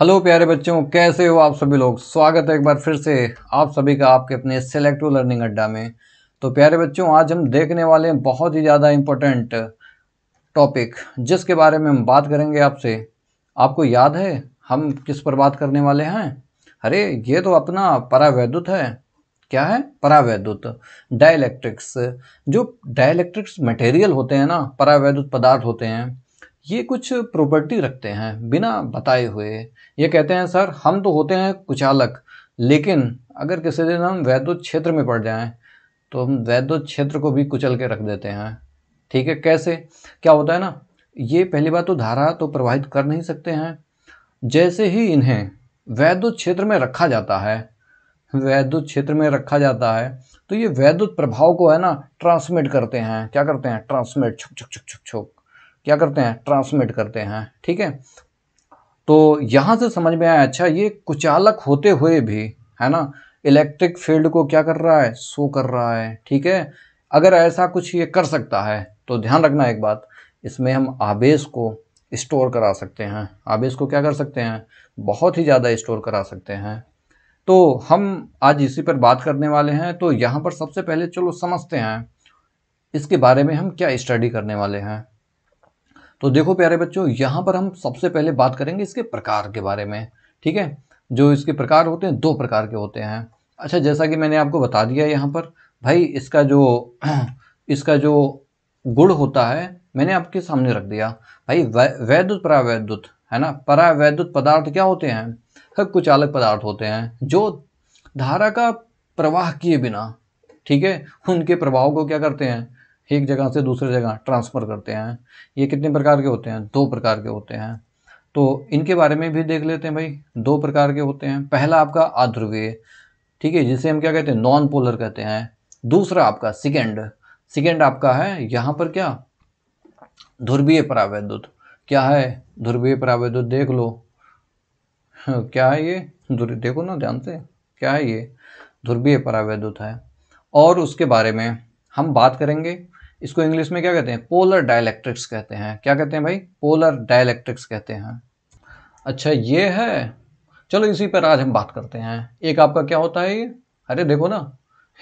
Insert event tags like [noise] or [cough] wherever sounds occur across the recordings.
hello प्यारे बच्चों कैसे हो आप सभी लोग स्वागत है एक बार फिर से आप सभी का आपके अपने सेलेक्टिव लर्निंग अड्डा में तो प्यारे बच्चों आज हम देखने वाले हैं बहुत ही ज़्यादा इम्पोर्टेंट टॉपिक जिसके बारे में हम बात करेंगे आपसे आपको याद है हम किस पर बात करने वाले हैं अरे ये तो अपना परावैद्युत है क्या है परावैद्युत डायलैक्ट्रिक्स जो डायलैक्ट्रिक्स मटेरियल होते हैं ना परावैद्युत पदार्थ होते हैं ये कुछ प्रॉपर्टी रखते हैं बिना बताए हुए ये कहते हैं सर हम तो होते हैं कुचालक लेकिन अगर किसी दिन हम वैद्युत क्षेत्र में पड़ जाएं तो हम वैद्युत क्षेत्र को भी कुचल के रख देते हैं ठीक है कैसे क्या होता है ना ये पहली बात तो धारा तो प्रवाहित कर नहीं सकते हैं जैसे ही इन्हें वैद्युत क्षेत्र में रखा जाता है वैद्युत क्षेत्र में रखा जाता है तो ये वैद्युत प्रभाव को है ना ट्रांसमिट करते हैं क्या करते हैं ट्रांसमिट छुप छुप छुप छुप छुप क्या करते हैं ट्रांसमिट करते हैं ठीक है तो यहाँ से समझ में आया अच्छा ये कुचालक होते हुए भी है ना इलेक्ट्रिक फील्ड को क्या कर रहा है सो कर रहा है ठीक है अगर ऐसा कुछ ये कर सकता है तो ध्यान रखना एक बात इसमें हम आवेश को स्टोर करा सकते हैं आवेश को क्या कर सकते हैं बहुत ही ज़्यादा स्टोर करा सकते हैं तो हम आज इसी पर बात करने वाले हैं तो यहाँ पर सबसे पहले चलो समझते हैं इसके बारे में हम क्या स्टडी करने वाले हैं तो देखो प्यारे बच्चों यहाँ पर हम सबसे पहले बात करेंगे इसके प्रकार के बारे में ठीक है जो इसके प्रकार होते हैं दो प्रकार के होते हैं अच्छा जैसा कि मैंने आपको बता दिया यहाँ पर भाई इसका जो [clears throat] इसका जो गुण होता है मैंने आपके सामने रख दिया भाई वैद्युत परावैद्युत है ना परावैद्युत पदार्थ क्या होते हैं हर कुछ अलग पदार्थ होते हैं जो धारा का प्रवाह किए बिना ठीक है उनके प्रभाव को क्या करते हैं एक जगह से दूसरी जगह ट्रांसफ़र करते हैं ये कितने प्रकार के होते हैं दो प्रकार के होते हैं तो इनके बारे में भी देख लेते हैं भाई दो प्रकार के होते हैं पहला आपका आध्रुवीय ठीक है जिसे हम क्या कहते हैं नॉन पोलर कहते हैं दूसरा आपका सेकेंड सेकेंड आपका है यहाँ पर क्या ध्रुवीय परावैद्युत क्या है ध्रुवीय परावैद्युत देख लो [laughs] क्या है ये देखो ना ध्यान से क्या है ये ध्रुवीय परावैद्युत है और उसके बारे में हम बात करेंगे इसको इंग्लिश में क्या कहते हैं पोलर डायलैक्ट्रिक्स कहते हैं क्या कहते हैं भाई पोलर डायलैक्ट्रिक्स कहते हैं अच्छा ये है चलो इसी पर आज हम बात करते हैं एक आपका क्या होता है ये अरे देखो ना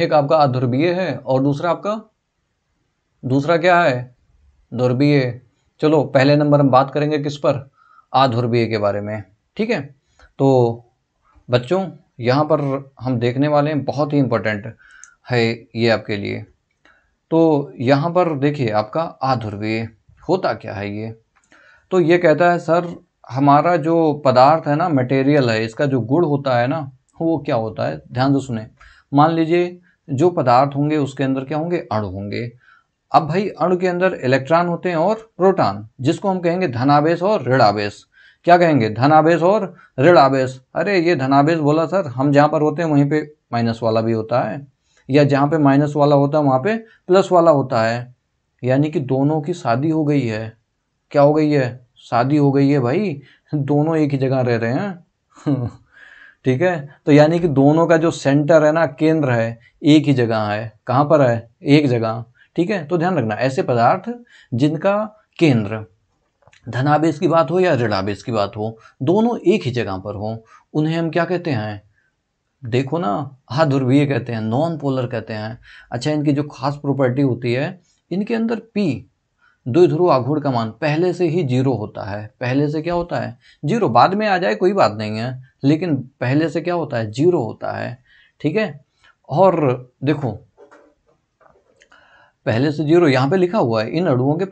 एक आपका अध्रुवीय है और दूसरा आपका दूसरा क्या है ध्रुवीय चलो पहले नंबर हम बात करेंगे किस पर आध्रुवीय के बारे में ठीक है तो बच्चों यहाँ पर हम देखने वाले हैं बहुत ही इम्पोर्टेंट है ये आपके लिए तो यहाँ पर देखिए आपका आधुर्वे होता क्या है ये तो ये कहता है सर हमारा जो पदार्थ है ना मटेरियल है इसका जो गुड़ होता है ना वो क्या होता है ध्यान से सुने मान लीजिए जो पदार्थ होंगे उसके अंदर क्या होंगे अणु होंगे अब भाई अणु के अंदर इलेक्ट्रॉन होते हैं और प्रोटॉन जिसको हम कहेंगे धनावेश और ऋणावेश क्या कहेंगे धनावेश और ऋणावेश अरे ये धनावेश बोला सर हम जहाँ पर होते हैं वहीं पे माइनस वाला भी होता है या जहाँ पे माइनस वाला होता है वहां पे प्लस वाला होता है यानी कि दोनों की शादी हो गई है क्या हो गई है शादी हो गई है भाई दोनों एक ही जगह रह रहे हैं [laughs] ठीक है तो यानी कि दोनों का जो सेंटर है ना केंद्र है एक ही जगह है कहाँ पर है एक जगह ठीक है तो ध्यान रखना ऐसे पदार्थ जिनका केंद्र धनावेश की बात हो या ऋणावेश की बात हो दोनों एक ही जगह पर हो उन्हें हम क्या कहते हैं देखो ना हाँ ध्रुवीय कहते हैं नॉन पोलर कहते हैं अच्छा इनकी जो खास प्रॉपर्टी होती है इनके अंदर पी द्विध्रुव आघूर्ण का मान पहले से ही जीरो होता है पहले से क्या होता है जीरो बाद में आ जाए कोई बात नहीं है लेकिन पहले से क्या होता है जीरो होता है ठीक है और देखो पहले से जीरो यहाँ पे लिखा हुआ है इन अड़ुओं के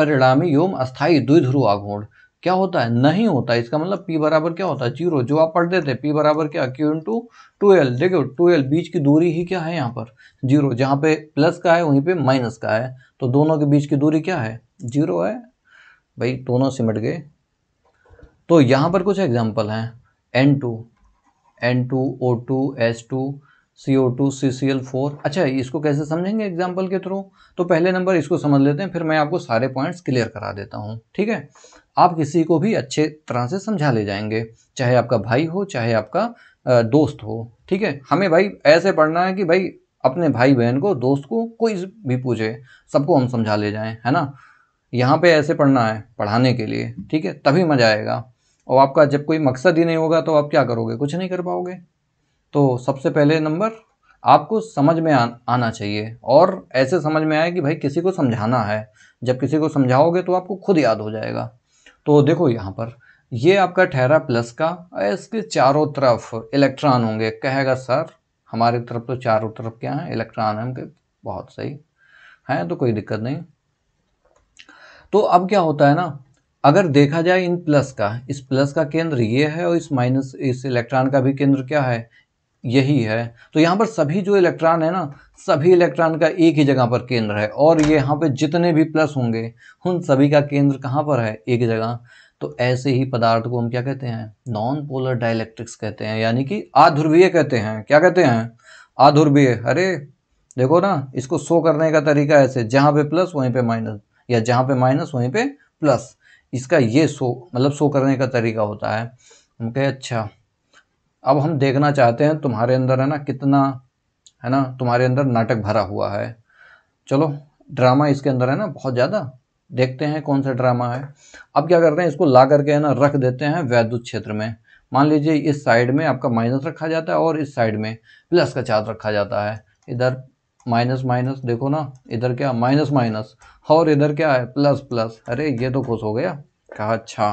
परिणामी योम अस्थायी द्विध्रुव आघूर्ण क्या होता है नहीं होता इसका मतलब पी बराबर क्या होता है जीरो जो आप पढ़ते थे पी बराबर क्या क्यू इंटू टूएल्व देखो एल बीच की दूरी ही क्या है यहाँ पर जीरो जहाँ पे प्लस का है वहीं पे माइनस का है तो दोनों के बीच की दूरी क्या है जीरो है भाई दोनों सिमट गए तो यहाँ पर कुछ एग्जाम्पल हैं N two N two O two S two C O two C C L four अच्छा इसको कैसे समझेंगे एग्जाम्पल के थ्रू तो पहले नंबर इसको समझ लेते हैं फिर मैं आपको सारे पॉइंट्स क्लियर करा देता हूँ ठीक है आप किसी को भी अच्छे तरह से समझा ले जाएंगे चाहे आपका भाई हो चाहे आपका दोस्त हो ठीक है हमें भाई ऐसे पढ़ना है कि भाई अपने भाई बहन को दोस्त को कोई भी पूछे सबको हम समझा ले जाएं है ना यहाँ पे ऐसे पढ़ना है पढ़ाने के लिए ठीक है तभी मज़ा आएगा और आपका जब कोई मकसद ही नहीं होगा तो आप क्या करोगे कुछ नहीं कर पाओगे तो सबसे पहले नंबर आपको समझ में आ, आना चाहिए और ऐसे समझ में आए कि भाई किसी को समझाना है जब किसी को समझाओगे तो आपको खुद याद हो जाएगा तो देखो यहाँ पर ये आपका ठहरा प्लस का इसके चारों तरफ इलेक्ट्रॉन होंगे कहेगा सर हमारी तरफ तो चारों तरफ क्या है इलेक्ट्रॉन है बहुत सही है तो कोई दिक्कत नहीं तो अब क्या होता है ना अगर देखा जाए इन प्लस का इस प्लस का केंद्र ये है और इस माइनस इस इलेक्ट्रॉन का भी केंद्र क्या है यही है तो यहाँ पर सभी जो इलेक्ट्रॉन है ना सभी इलेक्ट्रॉन का एक ही जगह पर केंद्र है और यहाँ पे जितने भी प्लस होंगे उन सभी का केंद्र कहाँ पर है एक जगह तो ऐसे ही पदार्थ को हम क्या कहते हैं नॉन पोलर डाइलेक्ट्रिक्स कहते हैं यानी कि आध्रुवीय कहते हैं क्या कहते हैं आध्रुवीय अरे देखो ना इसको शो करने का तरीका ऐसे जहाँ पे प्लस वहीं पे माइनस या जहाँ पे माइनस वहीं पे प्लस इसका ये शो मतलब शो करने का तरीका होता है हम कहें अच्छा अब हम देखना चाहते हैं तुम्हारे अंदर है ना कितना है ना तुम्हारे अंदर नाटक भरा हुआ है चलो ड्रामा इसके अंदर है ना बहुत ज़्यादा देखते हैं कौन सा ड्रामा है अब क्या करते हैं इसको ला करके है ना रख देते हैं वैद्युत क्षेत्र में मान लीजिए इस साइड में आपका माइनस रखा जाता है और इस साइड में प्लस का चार्ज रखा जाता है इधर माइनस माइनस देखो ना इधर क्या माइनस माइनस और इधर क्या है प्लस प्लस अरे ये तो खुश हो गया कहा अच्छा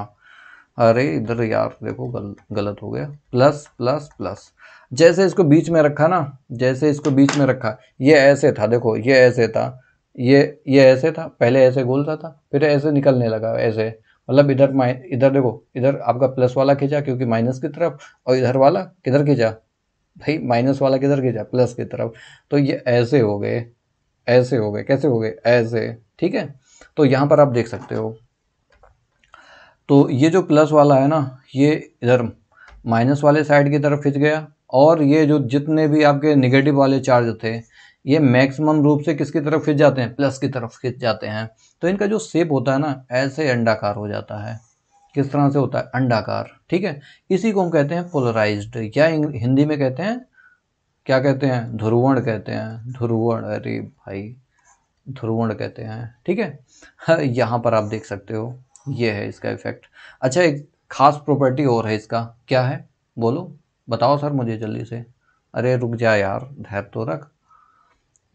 अरे इधर यार देखो गल, गलत हो गया प्लस प्लस प्लस जैसे इसको बीच में रखा ना जैसे इसको बीच में रखा ये ऐसे था देखो ये ऐसे था ये ये ऐसे था पहले ऐसे गोलता था फिर ऐसे निकलने लगा ऐसे मतलब इधर इधर देखो इधर आपका प्लस वाला खींचा क्योंकि माइनस की तरफ और इधर वाला किधर खींचा भाई माइनस वाला किधर खींचा प्लस की तरफ तो ये ऐसे हो गए ऐसे हो गए कैसे हो गए ऐसे ठीक है तो यहाँ पर आप देख सकते हो तो ये जो प्लस वाला है ना ये इधर माइनस वाले साइड की तरफ खिंच गया और ये जो जितने भी आपके निगेटिव वाले चार्ज थे ये मैक्सिमम रूप से किसकी तरफ खिंच जाते हैं प्लस की तरफ खिंच जाते हैं तो इनका जो सेप होता है ना ऐसे अंडाकार हो जाता है किस तरह से होता है अंडाकार ठीक है इसी को हम कहते हैं पोलराइज्ड या हिंदी में कहते हैं क्या कहते हैं ध्रुवण कहते हैं ध्रुवण अरे भाई ध्रुवण कहते हैं ठीक है [laughs] यहाँ पर आप देख सकते हो ये है इसका इफेक्ट अच्छा एक खास प्रॉपर्टी और है इसका क्या है बोलो बताओ सर मुझे जल्दी से अरे रुक जा यार धैर्य तो रख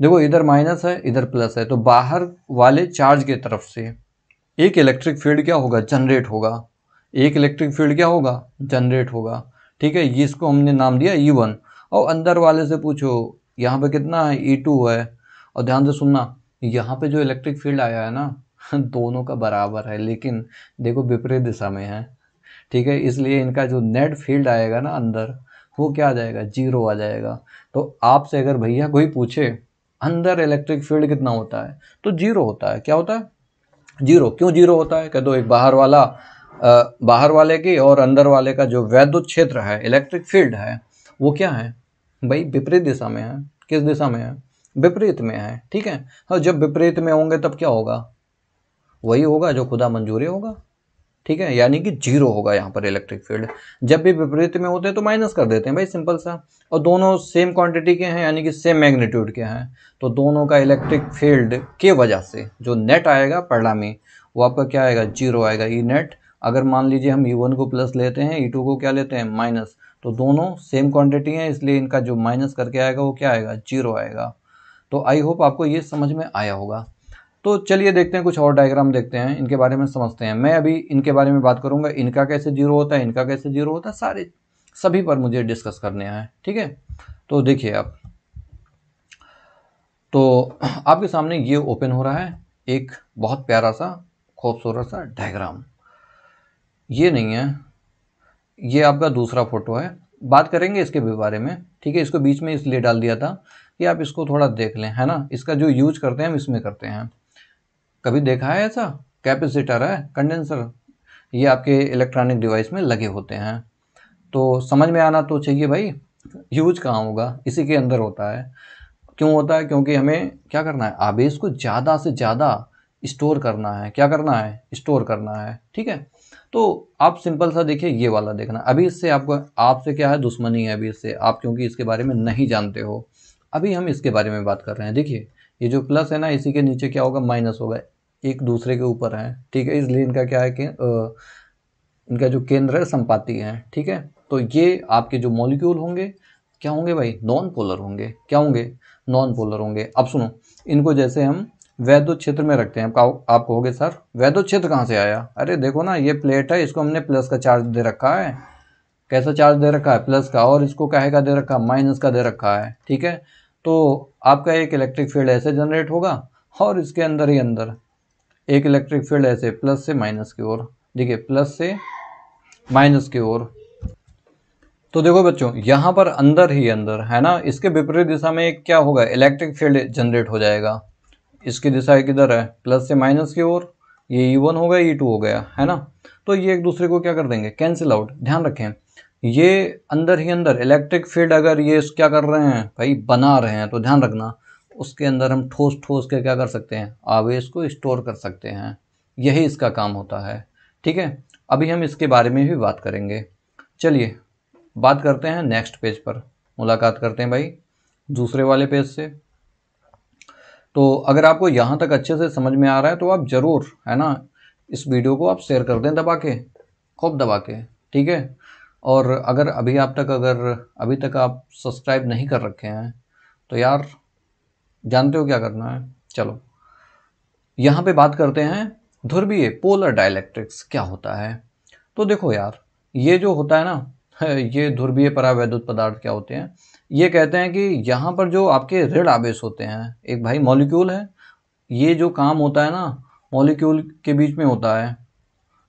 देखो इधर माइनस है इधर प्लस है तो बाहर वाले चार्ज की तरफ से एक इलेक्ट्रिक फील्ड क्या होगा जनरेट होगा एक इलेक्ट्रिक फील्ड क्या होगा जनरेट होगा ठीक है इसको हमने नाम दिया ई e वन और अंदर वाले से पूछो यहाँ पे कितना है ई e टू है और ध्यान से सुनना यहाँ पे जो इलेक्ट्रिक फील्ड आया है ना [laughs] दोनों का बराबर है लेकिन देखो विपरीत दिशा में है ठीक है इसलिए इनका जो नेट फील्ड आएगा ना अंदर वो क्या आ जाएगा जीरो आ जाएगा तो आपसे अगर भैया कोई पूछे अंदर इलेक्ट्रिक फील्ड कितना होता है तो जीरो होता है क्या होता है जीरो क्यों जीरो होता है कह दो एक बाहर वाला आ, बाहर वाले की और अंदर वाले का जो वैद्युत क्षेत्र है इलेक्ट्रिक फील्ड है वो क्या है भाई विपरीत दिशा में है किस दिशा में है विपरीत में है ठीक है और जब विपरीत में होंगे तब क्या होगा वही होगा जो खुदा मंजूरी होगा ठीक है यानी कि जीरो होगा यहाँ पर इलेक्ट्रिक फील्ड जब भी विपरीत में होते हैं तो माइनस कर देते हैं भाई सिंपल सा और दोनों सेम क्वांटिटी के हैं यानी कि सेम मैग्नीट्यूड के हैं तो दोनों का इलेक्ट्रिक फील्ड के वजह से जो नेट आएगा पड़ा में वो आपका क्या आएगा जीरो आएगा ई e नेट अगर मान लीजिए हम ई e वन को प्लस लेते हैं ई e टू को क्या लेते हैं माइनस तो दोनों सेम क्वान्टिटी हैं इसलिए इनका जो माइनस करके आएगा वो क्या आएगा जीरो आएगा तो आई होप आपको ये समझ में आया होगा तो चलिए देखते हैं कुछ और डायग्राम देखते हैं इनके बारे में समझते हैं मैं अभी इनके बारे में बात करूंगा इनका कैसे जीरो होता है इनका कैसे जीरो होता है सारे सभी पर मुझे डिस्कस करने हैं ठीक है तो देखिए आप तो आपके सामने ये ओपन हो रहा है एक बहुत प्यारा सा खूबसूरत सा डायग्राम ये नहीं है ये आपका दूसरा फोटो है बात करेंगे इसके बारे में ठीक है इसको बीच में इसलिए डाल दिया था कि आप इसको थोड़ा देख लें है ना इसका जो यूज करते हैं हम इसमें करते हैं कभी देखा है ऐसा कैपेसिटर है कंडेंसर ये आपके इलेक्ट्रॉनिक डिवाइस में लगे होते हैं तो समझ में आना तो चाहिए भाई यूज कहाँ होगा इसी के अंदर होता है क्यों होता है क्योंकि हमें क्या करना है आवेश को ज़्यादा से ज़्यादा स्टोर करना है क्या करना है स्टोर करना है ठीक है तो आप सिंपल सा देखिए ये वाला देखना अभी इससे आपको आपसे क्या है दुश्मनी है अभी इससे आप क्योंकि इसके बारे में नहीं जानते हो अभी हम इसके बारे में बात कर रहे हैं देखिए ये जो प्लस है ना इसी के नीचे क्या होगा माइनस होगा एक दूसरे के ऊपर हैं ठीक है इसलिए इनका क्या है कि इनका जो केंद्र है संपाति है ठीक है तो ये आपके जो मॉलिक्यूल होंगे क्या होंगे भाई नॉन पोलर होंगे क्या होंगे नॉन पोलर होंगे अब सुनो इनको जैसे हम वैद्य क्षेत्र में रखते हैं आप कहोगे सर वैद्य क्षेत्र कहाँ से आया अरे देखो ना ये प्लेट है इसको हमने प्लस का चार्ज दे रखा है कैसा चार्ज दे रखा है प्लस का और इसको कहे का दे रखा है माइनस का दे रखा है ठीक है तो आपका एक इलेक्ट्रिक फील्ड ऐसे जनरेट होगा और इसके अंदर ही अंदर एक इलेक्ट्रिक फील्ड ऐसे प्लस से माइनस की ओर देखिए प्लस से माइनस की ओर तो देखो बच्चों यहां पर अंदर ही अंदर है ना इसके विपरीत दिशा में क्या होगा इलेक्ट्रिक फील्ड जनरेट हो जाएगा इसकी दिशा किधर है प्लस से माइनस की ओर ये ई e वन हो गया ई e टू हो गया है ना तो ये एक दूसरे को क्या कर देंगे कैंसिल आउट ध्यान रखें ये अंदर ही अंदर इलेक्ट्रिक फील्ड अगर ये क्या कर रहे हैं भाई बना रहे हैं तो ध्यान रखना उसके अंदर हम ठोस ठोस के क्या कर सकते हैं आवेश को स्टोर कर सकते हैं यही इसका काम होता है ठीक है अभी हम इसके बारे में भी बात करेंगे चलिए बात करते हैं नेक्स्ट पेज पर मुलाकात करते हैं भाई दूसरे वाले पेज से तो अगर आपको यहाँ तक अच्छे से समझ में आ रहा है तो आप ज़रूर है ना इस वीडियो को आप शेयर कर दें दबा के खूब दबा के ठीक है और अगर अभी आप तक अगर अभी तक आप सब्सक्राइब नहीं कर रखे हैं तो यार जानते हो क्या करना है चलो यहाँ पे बात करते हैं ध्रुवीय पोलर डायलैक्ट्रिक्स क्या होता है तो देखो यार ये जो होता है ना [laughs] ये ध्रुवीय परावैद्युत पदार्थ क्या होते हैं ये कहते हैं कि यहाँ पर जो आपके ऋण आवेश होते हैं एक भाई मॉलिक्यूल है ये जो काम होता है ना मॉलिक्यूल के बीच में होता है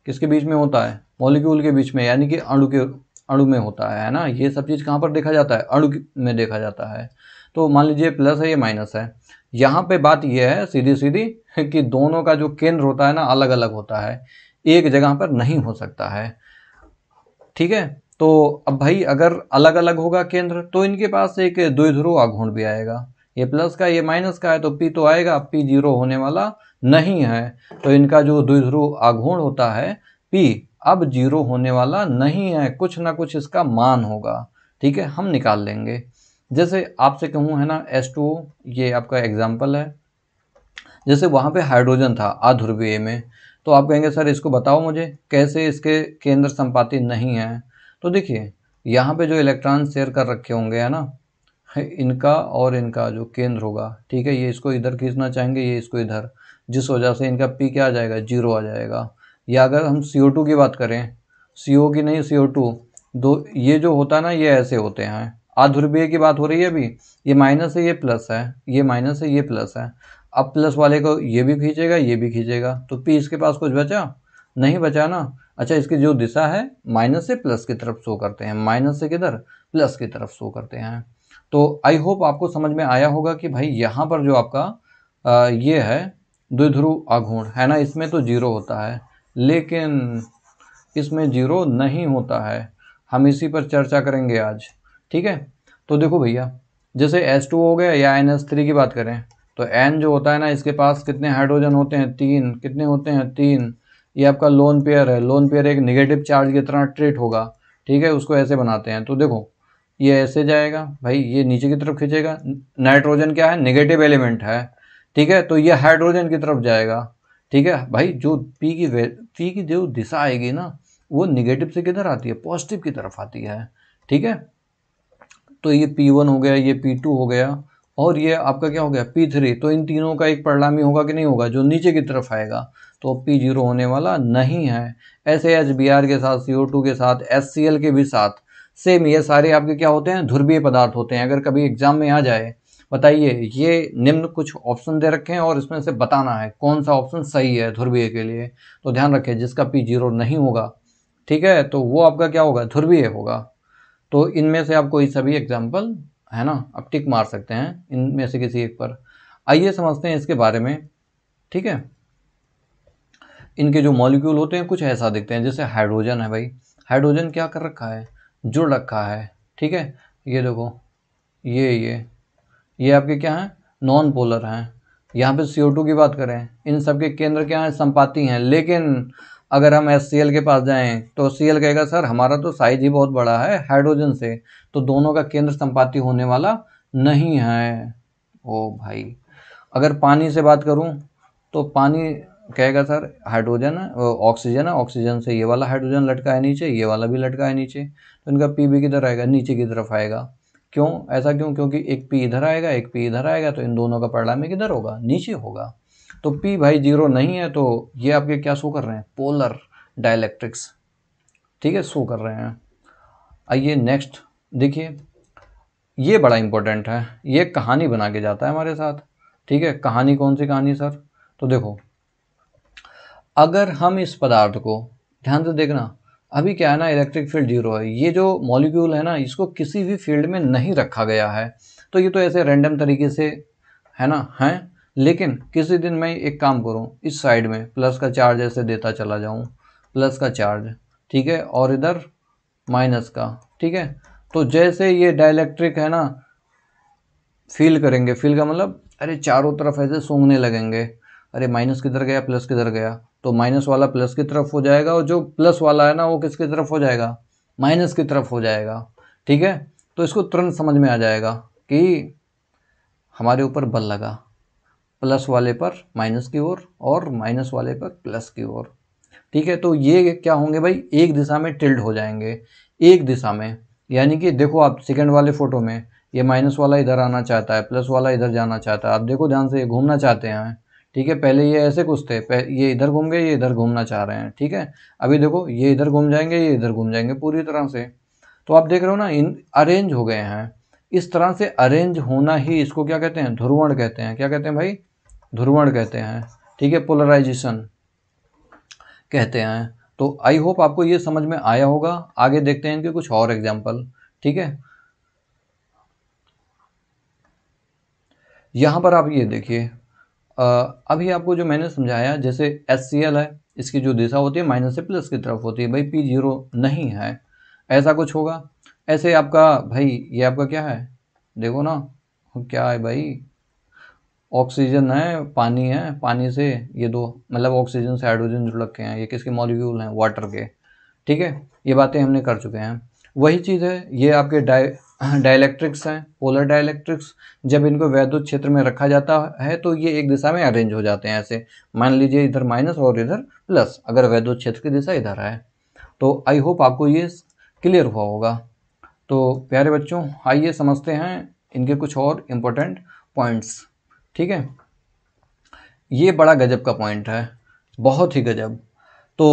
किसके बीच में होता है मॉलिक्यूल के बीच में यानी कि अणु के अणु में होता है ना ये सब चीज़ कहाँ पर देखा जाता है अणु में देखा जाता है तो मान लीजिए प्लस है ये माइनस है यहाँ पे बात यह है सीधी सीधी कि दोनों का जो केंद्र होता है ना अलग अलग होता है एक जगह पर नहीं हो सकता है ठीक है तो अब भाई अगर अलग अलग होगा केंद्र तो इनके पास एक द्विध्रुव आघूर्ण भी आएगा ये प्लस का ये माइनस का है तो पी तो आएगा पी जीरो होने वाला नहीं है तो इनका जो द्विध्रुव आघूर्ण होता है पी अब जीरो होने वाला नहीं है कुछ ना कुछ इसका मान होगा ठीक है हम निकाल लेंगे जैसे आपसे कहूँ है ना एस टू ये आपका एग्जाम्पल है जैसे वहाँ पे हाइड्रोजन था आध्रुवीय में तो आप कहेंगे सर इसको बताओ मुझे कैसे इसके केंद्र संपाति नहीं है तो देखिए यहाँ पे जो इलेक्ट्रॉन शेयर कर रखे होंगे है ना इनका और इनका जो केंद्र होगा ठीक है ये इसको इधर खींचना चाहेंगे ये इसको इधर जिस वजह से इनका पी क्या आ जाएगा जीरो आ जाएगा या अगर हम सी की बात करें सी की नहीं सी दो ये जो होता है ना ये ऐसे होते हैं आधा की बात हो रही है अभी ये माइनस है ये प्लस है ये माइनस है ये प्लस है अब प्लस वाले को ये भी खींचेगा ये भी खींचेगा तो पी इसके पास कुछ बचा नहीं बचा ना अच्छा इसकी जो दिशा है माइनस से प्लस की तरफ शो करते हैं माइनस से किधर प्लस की तरफ शो करते हैं तो आई होप आपको समझ में आया होगा कि भाई यहाँ पर जो आपका आ, ये है द्विध्रुव आघूर्ण है ना इसमें तो जीरो होता है लेकिन इसमें जीरो नहीं होता है हम इसी पर चर्चा करेंगे आज ठीक है तो देखो भैया जैसे एस टू हो गया या एन एस थ्री की बात करें तो एन जो होता है ना इसके पास कितने हाइड्रोजन होते हैं तीन कितने होते हैं तीन ये आपका लोन पेयर है लोन पेयर एक निगेटिव चार्ज की तरह ट्रीट होगा ठीक है उसको ऐसे बनाते हैं तो देखो ये ऐसे जाएगा भाई ये नीचे की तरफ खींचेगा नाइट्रोजन क्या है निगेटिव एलिमेंट है ठीक है तो ये हाइड्रोजन की तरफ जाएगा ठीक है भाई जो पी की पी की जो दिशा आएगी ना वो निगेटिव से किधर आती है पॉजिटिव की तरफ आती है ठीक है तो ये पी वन हो गया ये पी टू हो गया और ये आपका क्या हो गया पी थ्री तो इन तीनों का एक परिणामी होगा कि नहीं होगा जो नीचे की तरफ आएगा तो पी जीरो होने वाला नहीं है ऐसे एच बी आर के साथ सी ओ टू के साथ एस सी एल के भी साथ सेम ये सारे आपके क्या होते हैं ध्रुवीय पदार्थ होते हैं अगर कभी एग्जाम में आ जाए बताइए ये निम्न कुछ ऑप्शन दे रखे हैं और इसमें से बताना है कौन सा ऑप्शन सही है ध्रुवीय के लिए तो ध्यान रखें जिसका पी जीरो नहीं होगा ठीक है तो वो आपका क्या होगा ध्रुवीय होगा तो इनमें से आप कोई सभी एग्जाम्पल है ना आप टिक मार सकते हैं इनमें से किसी एक पर आइए समझते हैं इसके बारे में ठीक है इनके जो मॉलिक्यूल होते हैं कुछ ऐसा दिखते हैं जैसे हाइड्रोजन है भाई हाइड्रोजन क्या कर रखा है जुड़ रखा है ठीक है ये देखो ये ये ये आपके क्या हैं नॉन पोलर हैं यहाँ पे CO2 की बात करें इन सब के केंद्र क्या हैं संपाती हैं लेकिन अगर हम एस के पास जाएं तो सी कहेगा सर हमारा तो साइज ही बहुत बड़ा है हाइड्रोजन से तो दोनों का केंद्र संपाति होने वाला नहीं है ओ भाई अगर पानी से बात करूं तो पानी कहेगा सर हाइड्रोजन है ऑक्सीजन है ऑक्सीजन से ये वाला हाइड्रोजन लटका है नीचे ये वाला भी लटका है नीचे तो इनका पी भी किधर आएगा नीचे की तरफ आएगा क्यों ऐसा क्यों क्योंकि एक पी इधर आएगा एक पी इधर आएगा तो इन दोनों का परिणाम किधर होगा नीचे होगा तो पी भाई जीरो नहीं है तो ये आपके क्या शो कर रहे हैं पोलर डायलैक्ट्रिक्स ठीक है शो कर रहे हैं आइए नेक्स्ट देखिए ये बड़ा इंपॉर्टेंट है ये कहानी बना के जाता है हमारे साथ ठीक है कहानी कौन सी कहानी सर तो देखो अगर हम इस पदार्थ को ध्यान से देखना अभी क्या है ना इलेक्ट्रिक फील्ड जीरो है ये जो मॉलिक्यूल है ना इसको किसी भी फील्ड में नहीं रखा गया है तो ये तो ऐसे रैंडम तरीके से है ना हैं लेकिन किसी दिन मैं एक काम करूँ इस साइड में प्लस का चार्ज ऐसे देता चला जाऊँ प्लस का चार्ज ठीक है और इधर माइनस का ठीक है तो जैसे ये डायलैक्ट्रिक है ना फील करेंगे फील का मतलब अरे चारों तरफ ऐसे सूंघने लगेंगे अरे माइनस किधर गया प्लस किधर गया तो माइनस वाला प्लस की तरफ हो जाएगा और जो प्लस वाला है ना वो किसकी तरफ हो जाएगा माइनस की तरफ हो जाएगा ठीक है तो इसको तुरंत समझ में आ जाएगा कि हमारे ऊपर बल लगा प्लस वाले पर माइनस की ओर और, माइनस वाले पर प्लस की ओर ठीक है तो ये क्या होंगे भाई एक दिशा में टिल्ड हो जाएंगे एक दिशा में यानी कि देखो आप सेकंड वाले फोटो में ये माइनस वाला इधर आना चाहता है प्लस वाला इधर जाना चाहता है आप देखो ध्यान से ये घूमना चाहते हैं ठीक है पहले ये ऐसे कुछ थे ये इधर घूम गए ये इधर घूमना चाह रहे हैं ठीक है अभी देखो ये इधर घूम जाएंगे ये इधर घूम जाएंगे पूरी तरह से तो आप देख रहे हो ना इन अरेंज हो गए हैं इस तरह से अरेंज होना ही इसको क्या कहते हैं ध्रुवण कहते हैं क्या कहते हैं भाई ध्रुवण कहते हैं ठीक है पोलराइजेशन कहते हैं तो आई होप आपको ये समझ में आया होगा आगे देखते हैं इनके कुछ और एग्जाम्पल ठीक है यहां पर आप ये देखिए अभी आपको जो मैंने समझाया जैसे एस है इसकी जो दिशा होती है माइनस से प्लस की तरफ होती है भाई पी जीरो नहीं है ऐसा कुछ होगा ऐसे आपका भाई ये आपका क्या है देखो ना क्या है भाई ऑक्सीजन है पानी है पानी से ये दो मतलब ऑक्सीजन से हाइड्रोजन जुड़ रखे हैं ये किसके मॉलिक्यूल हैं वाटर के ठीक है ये बातें हमने कर चुके हैं वही चीज़ है ये आपके डाई [clears throat] डायलैक्ट्रिक्स हैं पोलर डायलैक्ट्रिक्स जब इनको वैद्युत क्षेत्र में रखा जाता है तो ये एक दिशा में अरेंज हो जाते हैं ऐसे मान लीजिए इधर माइनस और इधर प्लस अगर वैद्युत क्षेत्र की दिशा इधर है तो आई होप आपको ये क्लियर हुआ होगा तो प्यारे बच्चों आइए समझते हैं इनके कुछ और इम्पोर्टेंट पॉइंट्स ठीक है ये बड़ा गजब का पॉइंट है बहुत ही गजब तो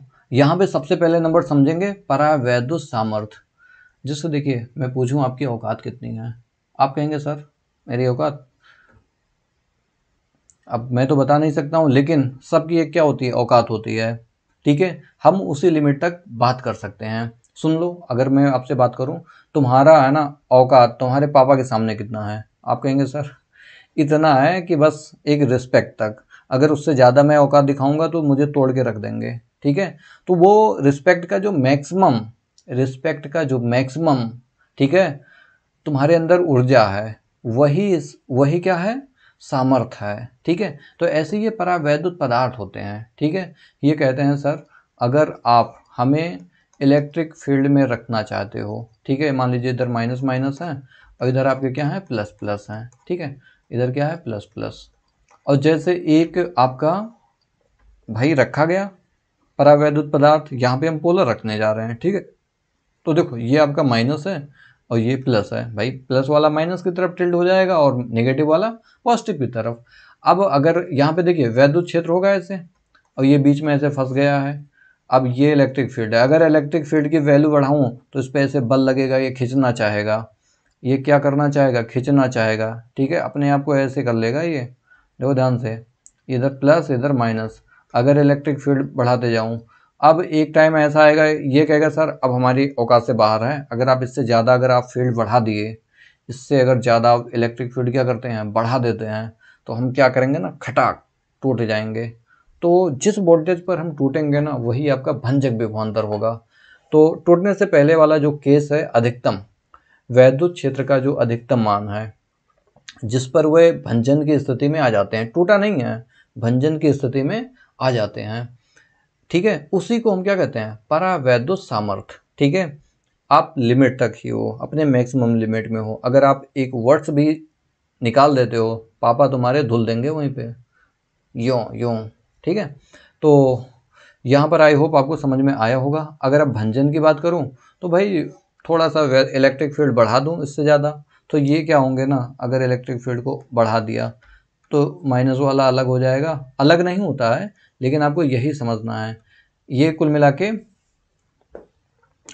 [clears throat] यहाँ पे सबसे पहले नंबर समझेंगे परावैद्य सामर्थ जिससे देखिए मैं पूछूं आपकी औकात कितनी है आप कहेंगे सर मेरी औकात अब मैं तो बता नहीं सकता हूँ लेकिन सबकी एक क्या होती है औकात होती है ठीक है हम उसी लिमिट तक बात कर सकते हैं सुन लो अगर मैं आपसे बात करूँ तुम्हारा है ना औकात तुम्हारे पापा के सामने कितना है आप कहेंगे सर इतना है कि बस एक रिस्पेक्ट तक अगर उससे ज़्यादा मैं औकात दिखाऊंगा तो मुझे तोड़ के रख देंगे ठीक है तो वो रिस्पेक्ट का जो मैक्सिमम रिस्पेक्ट का जो मैक्सिमम ठीक है तुम्हारे अंदर ऊर्जा है वही वही क्या है सामर्थ है ठीक है तो ऐसे ये परावैद्युत पदार्थ होते हैं ठीक है ये कहते हैं सर अगर आप हमें इलेक्ट्रिक फील्ड में रखना चाहते हो ठीक है मान लीजिए इधर माइनस माइनस है और इधर आपके क्या है प्लस प्लस हैं ठीक है इधर क्या है प्लस प्लस और जैसे एक आपका भाई रखा गया परावैद्युत पदार्थ यहाँ पे हम पोलर रखने जा रहे हैं ठीक है तो देखो ये आपका माइनस है और ये प्लस है भाई प्लस वाला माइनस की तरफ टिल्ड हो जाएगा और नेगेटिव वाला पॉजिटिव की तरफ अब अगर यहाँ पे देखिए वैद्युत क्षेत्र होगा ऐसे और ये बीच में ऐसे फंस गया है अब ये इलेक्ट्रिक फील्ड है अगर इलेक्ट्रिक फील्ड की वैल्यू बढ़ाऊँ तो इस पर ऐसे बल लगेगा ये खींचना चाहेगा ये क्या करना चाहेगा खींचना चाहेगा ठीक है अपने आप को ऐसे कर लेगा ये देखो ध्यान से इधर प्लस इधर माइनस अगर इलेक्ट्रिक फील्ड बढ़ाते जाऊँ अब एक टाइम ऐसा आएगा ये कहेगा सर अब हमारी औकात से बाहर है अगर आप इससे ज़्यादा अगर आप फील्ड बढ़ा दिए इससे अगर ज़्यादा आप इलेक्ट्रिक फील्ड क्या करते हैं बढ़ा देते हैं तो हम क्या करेंगे ना खटाक टूट जाएंगे तो जिस वोल्टेज पर हम टूटेंगे ना वही आपका भंजक विभवान्तर होगा तो टूटने से पहले वाला जो केस है अधिकतम वैद्युत क्षेत्र का जो अधिकतम मान है जिस पर वे भंजन की स्थिति में आ जाते हैं टूटा नहीं है भंजन की स्थिति में आ जाते हैं ठीक है उसी को हम क्या कहते हैं परावैद्युत सामर्थ्य ठीक है आप लिमिट तक ही हो अपने मैक्सिमम लिमिट में हो अगर आप एक वर्ड्स भी निकाल देते हो पापा तुम्हारे धुल देंगे वहीं पे यो यो ठीक है तो यहाँ पर आई होप आपको समझ में आया होगा अगर आप भंजन की बात करूँ तो भाई थोड़ा सा इलेक्ट्रिक फील्ड बढ़ा दूँ इससे ज़्यादा तो ये क्या होंगे ना अगर इलेक्ट्रिक फील्ड को बढ़ा दिया तो माइनस वाला अलग हो जाएगा अलग नहीं होता है लेकिन आपको यही समझना है ये कुल मिला के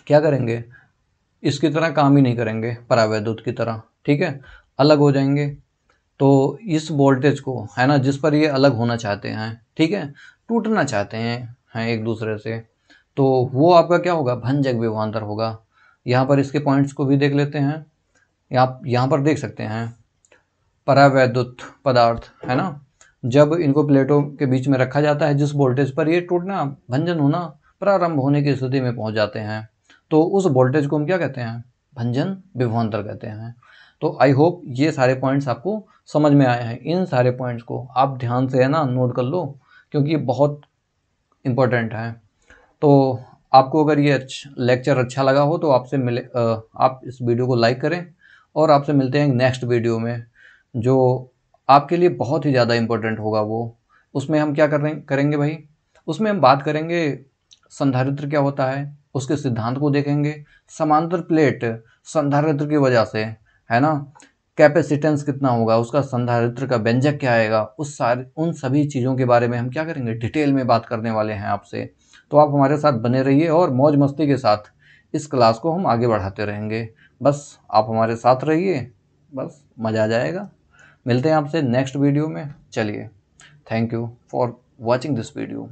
क्या करेंगे इसकी तरह काम ही नहीं करेंगे परावैद्युत की तरह ठीक है अलग हो जाएंगे तो इस वोल्टेज को है ना जिस पर ये अलग होना चाहते हैं ठीक है टूटना चाहते हैं हैं एक दूसरे से तो वो आपका क्या होगा भंजक विभवान्तर होगा यहाँ पर इसके पॉइंट्स को भी देख लेते हैं यहाँ यहाँ पर देख सकते हैं परावैद्युत पदार्थ है ना जब इनको प्लेटों के बीच में रखा जाता है जिस वोल्टेज पर ये टूटना भंजन होना प्रारंभ होने की स्थिति में पहुंच जाते हैं तो उस वोल्टेज को हम क्या कहते हैं भंजन विभवान्तर कहते हैं तो आई होप ये सारे पॉइंट्स आपको समझ में आए हैं इन सारे पॉइंट्स को आप ध्यान से है ना नोट कर लो क्योंकि ये बहुत इम्पोर्टेंट है तो आपको अगर ये अच्छा, लेक्चर अच्छा लगा हो तो आपसे मिले आप इस वीडियो को लाइक करें और आपसे मिलते हैं नेक्स्ट वीडियो में जो आपके लिए बहुत ही ज़्यादा इम्पोर्टेंट होगा वो उसमें हम क्या करें करेंगे भाई उसमें हम बात करेंगे संधारित्र क्या होता है उसके सिद्धांत को देखेंगे समांतर प्लेट संधारित्र की वजह से है ना कैपेसिटेंस कितना होगा उसका संधारित्र का व्यंजक क्या आएगा उस सारे उन सभी चीज़ों के बारे में हम क्या करेंगे डिटेल में बात करने वाले हैं आपसे तो आप हमारे साथ बने रहिए और मौज मस्ती के साथ इस क्लास को हम आगे बढ़ाते रहेंगे बस आप हमारे साथ रहिए बस मज़ा आ जाएगा मिलते हैं आपसे नेक्स्ट वीडियो में चलिए thank you for watching this video